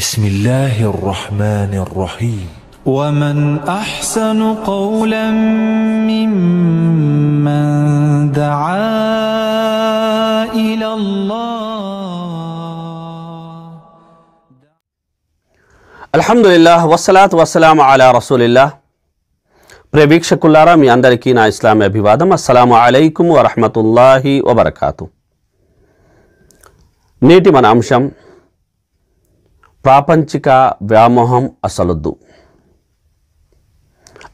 بسم الله الرحمن الرحيم ومن احسن قولا ممن دعا الى الله الحمد لله والصلاه والسلام على رسول الله ప్రేవీక్షకులారా మీ అందరికీ నా ఇస్లామీ అభివాదం అస్సలం అలైకుం వరహమతుల్లాహి వబర్కాతు నేటి మన అంశం ప్రాపంచిక వ్యామోహం అసలుద్దు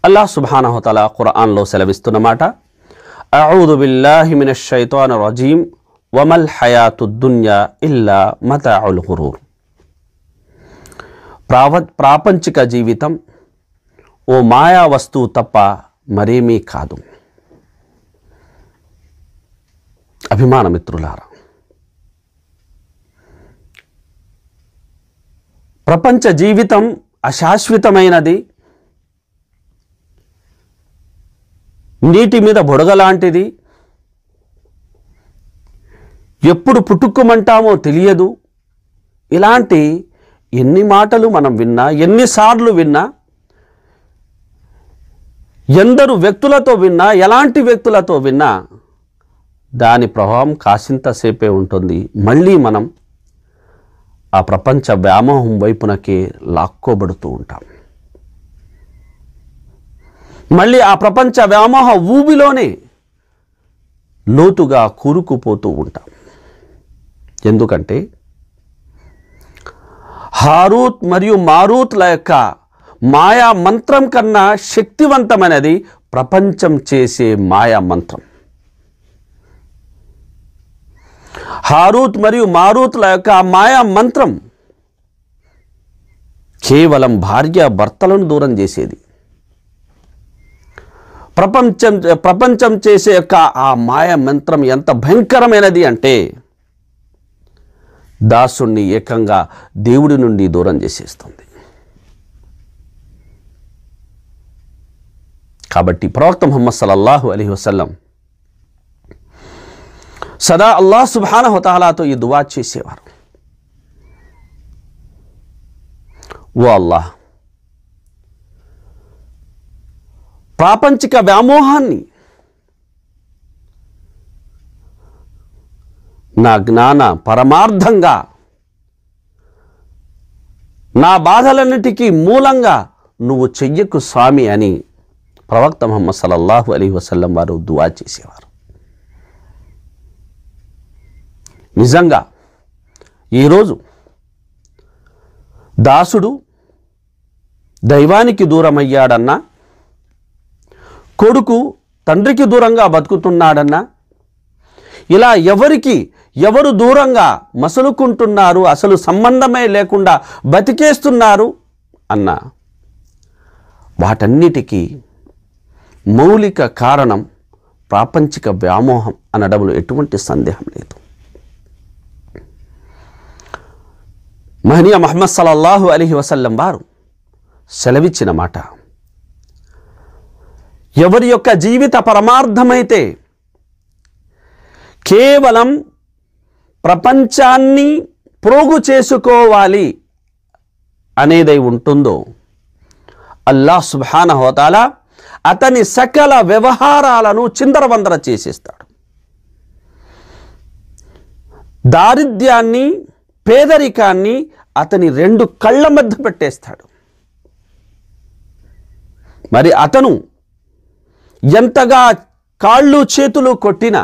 అల్లాహ్ సుబానహతల ఖురాన్లో సెలవిస్తున్నమాట అఊదు బిల్లాహిమిన షైతాన్ రజీం వమల్ హయాతుద్దున్యా ఇల్లా మత అల్ హురూర్ ప్రావ ప్రాపంచిక జీవితం ఓ మాయా వస్తువు తప్ప మరేమీ కాదు అభిమానమిత్రులారా ప్రపంచ జీవితం అశాశ్వతమైనది నీటి మీద బుడగలాంటిది ఎప్పుడు పుట్టుక్కుమంటామో తెలియదు ఇలాంటి ఎన్ని మాటలు మనం విన్నా ఎన్నిసార్లు విన్నా ఎందరు వ్యక్తులతో విన్నా ఎలాంటి వ్యక్తులతో విన్నా దాని ప్రభావం కాసింతసేపే ఉంటుంది మళ్ళీ మనం ఆ ప్రపంచ వ్యామోహం వైపునకి లాక్కోబడుతూ ఉంటాం మళ్ళీ ఆ ప్రపంచ వ్యామోహ ఊబిలోనే లోతుగా కూరుకుపోతూ ఉంటాం ఎందుకంటే హారూత్ మరియు మారూత్ల యొక్క మాయా మంత్రం కన్నా శక్తివంతమైనది ప్రపంచం చేసే మాయా మంత్రం హారూత్ మరియు మారూత్ల యొక్క ఆ మాయా మంత్రం కేవలం భార్య భర్తలను దూరం చేసేది ప్రపంచం ప్రపంచం చేసే యొక్క ఆ మాయ మంత్రం ఎంత భయంకరమైనది అంటే దాసుణ్ణి ఏకంగా దేవుడి నుండి దూరం చేసేస్తుంది కాబట్టి ప్రవక్త ముహమ్మద్ సల్లల్లాహు అలీ వసల్లం సదా అల్లా సుభాన హుతాలాతో ఈ దువా చేసేవారు ఓ అల్లా ప్రాపంచిక వ్యామోహాన్ని నా జ్ఞాన పరమార్థంగా నా బాధలన్నిటికీ మూలంగా నువ్వు చెయ్యకు స్వామి అని ప్రవక్త మొహమ్మద్ సలల్లాహు అలీ వసల్లం వారు దువా చేసేవారు నిజంగా ఈరోజు దాసుడు దైవానికి దూరమయ్యాడన్నా కొడుకు తండ్రికి దూరంగా బతుకుతున్నాడన్నా ఇలా ఎవరికి ఎవరు దూరంగా మసులుకుంటున్నారు అసలు సంబంధమే లేకుండా బతికేస్తున్నారు అన్న వాటన్నిటికీ మౌలిక కారణం ప్రాపంచిక వ్యామోహం అనడంలో ఎటువంటి సందేహం లేదు మహనీయ మహమ్మద్ సలల్లాహు అలీ వసల్లం వారు సెలవిచ్చిన మాట ఎవరి యొక్క జీవిత పరమార్థమైతే కేవలం ప్రపంచాన్ని ప్రోగు చేసుకోవాలి అనేదై ఉంటుందో అల్లా సుభాన హోతాలా అతని సకల వ్యవహారాలను చిందరవందర చేసేస్తాడు దారిద్ర్యాన్ని పేదరికాన్ని అతని రెండు కళ్ళ మధ్య పెట్టేస్తాడు మరి అతను ఎంతగా కాళ్ళు చేతులు కొట్టినా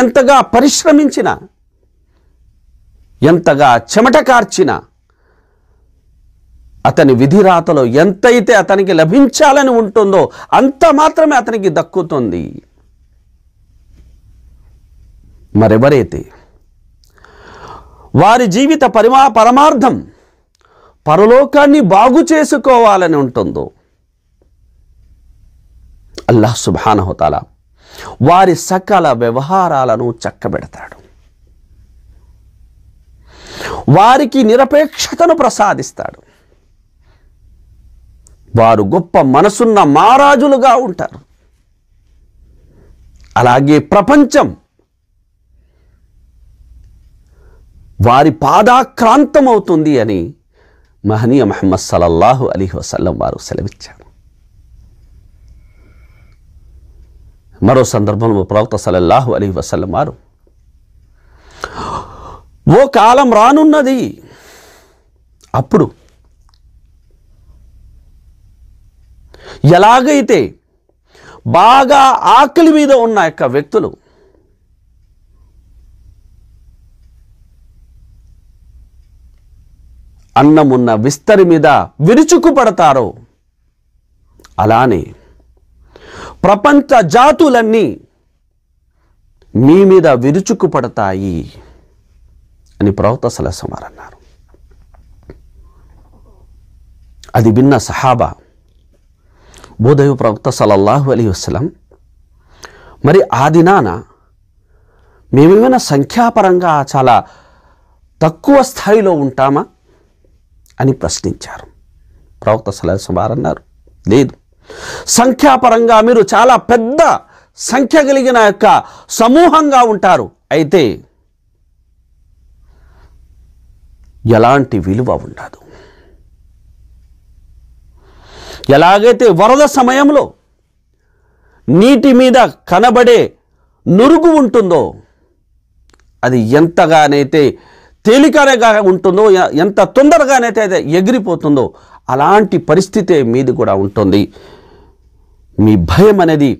ఎంతగా పరిశ్రమించినా ఎంతగా చెమట కార్చినా అతని విధిరాతలో ఎంతైతే అతనికి లభించాలని ఉంటుందో అంత మాత్రమే అతనికి దక్కుతుంది మరెవరైతే వారి జీవిత పరిమా పరమార్థం పరలోకాన్ని బాగు చేసుకోవాలని ఉంటుందో అల్లాహ్ సుబానహుతాల వారి సకల వ్యవహారాలను చక్కబెడతాడు వారికి నిరపేక్షతను ప్రసాదిస్తాడు వారు గొప్ప మనసున్న మారాజులుగా ఉంటారు అలాగే ప్రపంచం వారి పాదాక్రాంతం అవుతుంది అని మహనీయ మహమ్మద్ సలల్లాహు అలీ వసల్లం వారు సెలవిచ్చారు మరో సందర్భంలో ప్రవక్త సలల్లాహు అలీ వసల్లం వారు ఓ కాలం రానున్నది అప్పుడు ఎలాగైతే బాగా ఆకలి మీద ఉన్న యొక్క వ్యక్తులు అన్నమున్న విస్తరి మీద విరుచుకుపడతారో అలానే ప్రపంచ జాతులన్నీ మీ మీద విరుచుకుపడతాయి అని ప్రవక్త సలసమారు అన్నారు అది విన్న సహాబా బోధవి ప్రవక్త సలల్లాహు అలీ వసలం మరి ఆ దినాన మేమేమైనా సంఖ్యాపరంగా చాలా తక్కువ స్థాయిలో ఉంటామా అని ప్రశ్నించారు ప్రవక్త సలహా సుమార్ అన్నారు లేదు సంఖ్యాపరంగా మీరు చాలా పెద్ద సంఖ్య కలిగిన యొక్క సమూహంగా ఉంటారు అయితే ఎలాంటి విలువ ఉండదు ఎలాగైతే వరద సమయంలో నీటి మీద కనబడే నురుగు ఉంటుందో అది ఎంతగానైతే తేలికగా ఉంటుందో ఎంత తొందరగానైతే అది ఎగిరిపోతుందో అలాంటి పరిస్థితే మీది కూడా ఉంటుంది మీ భయం అనేది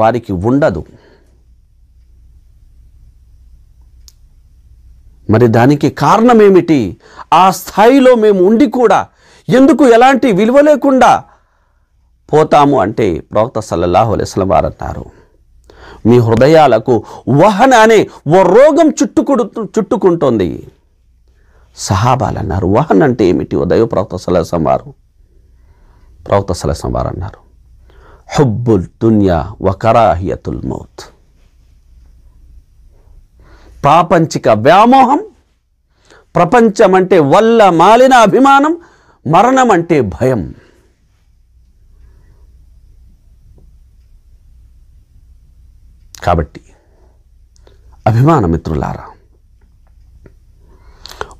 వారికి ఉండదు మరి దానికి కారణం ఏమిటి ఆ స్థాయిలో మేము ఉండి కూడా ఎందుకు ఎలాంటి విలువ లేకుండా పోతాము అంటే ప్రవక్త సల్లల్లాహు అలైస్లం వారు అన్నారు మీ హృదయాలకు వహన అనే ఓ రోగం చుట్టుకుడు చుట్టుకుంటుంది సహాబాలు అన్నారు వాహన్ అంటే ఏమిటి ఉదయ ప్రవక్త సలహసం వారు ప్రవక్త సలహసం వారు అన్నారు హుబ్బుల్ దున్యా వకరాహియతుల్ మౌత్ ప్రాపంచిక వ్యామోహం ప్రపంచం అంటే వల్ల మాలిన అభిమానం మరణం అంటే భయం కాబట్టి అభిమాన మిత్రులారా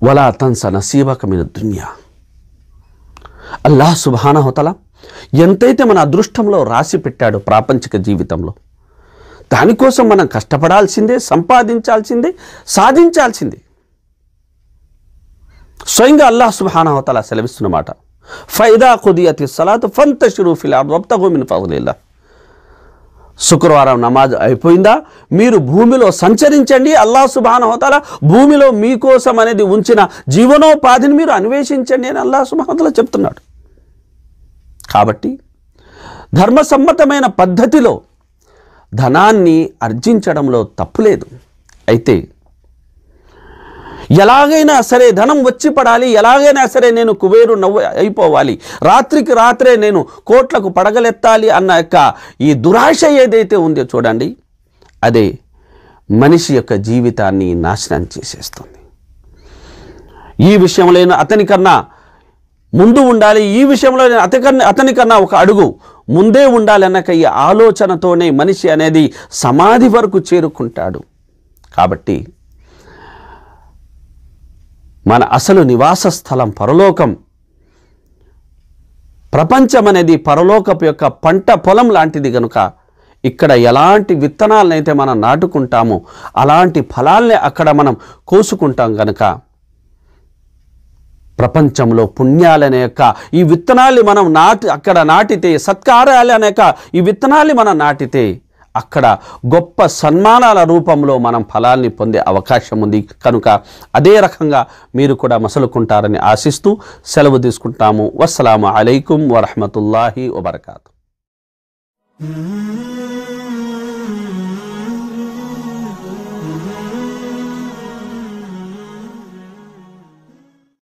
వలా తన్స నసీబక మీద దున్యా అల్లాహ్ సుబానహతల ఎంతైతే మన అదృష్టంలో రాసి పెట్టాడో ప్రాపంచిక జీవితంలో దానికోసం మనం కష్టపడాల్సిందే సంపాదించాల్సిందే సాధించాల్సిందే స్వయంగా అల్లాహ్ సుబానహతల సెలవిస్తున్నమాట ఫైదా కుదియతి సలాత్ ఫంత షిరూఫిల్ అబ్తగోమిన్ ఫజలిల్లా శుక్రవారం నమాజ్ అయిపోయిందా మీరు భూమిలో సంచరించండి అల్లా సుబానవతల భూమిలో మీకోసం అనేది ఉంచిన జీవనోపాధిని మీరు అన్వేషించండి అని అల్లా సుబానవతల చెప్తున్నాడు కాబట్టి ధర్మసమ్మతమైన పద్ధతిలో ధనాన్ని అర్జించడంలో తప్పులేదు అయితే ఎలాగైనా సరే ధనం వచ్చి పడాలి ఎలాగైనా సరే నేను కుబేరు నవ్వు అయిపోవాలి రాత్రికి రాత్రే నేను కోట్లకు పడగలెత్తాలి అన్న యొక్క ఈ దురాశ ఏదైతే ఉందో చూడండి అదే మనిషి యొక్క జీవితాన్ని నాశనం చేసేస్తుంది ఈ విషయంలో అతని కన్నా ముందు ఉండాలి ఈ విషయంలో అతని అతనికన్నా ఒక అడుగు ముందే ఉండాలన్నాక ఈ ఆలోచనతోనే మనిషి అనేది సమాధి వరకు చేరుకుంటాడు కాబట్టి మన అసలు నివాస స్థలం పరలోకం ప్రపంచం అనేది పరలోకపు యొక్క పంట పొలం లాంటిది కనుక ఇక్కడ ఎలాంటి విత్తనాలనైతే మనం నాటుకుంటామో అలాంటి ఫలాల్ని అక్కడ మనం కోసుకుంటాం కనుక ప్రపంచంలో పుణ్యాలనే యొక్క ఈ విత్తనాలు మనం నాటి అక్కడ నాటితే సత్కారాలు అనేక ఈ విత్తనాలు మనం నాటితే అక్కడ గొప్ప సన్మానాల రూపంలో మనం ఫలాల్ని పొందే అవకాశం ఉంది కనుక అదే రకంగా మీరు కూడా మసలుకుంటారని ఆశిస్తూ సెలవు తీసుకుంటాము వస్సలాము అలైకుం వరహమతుల్లాహి వబర్కాతు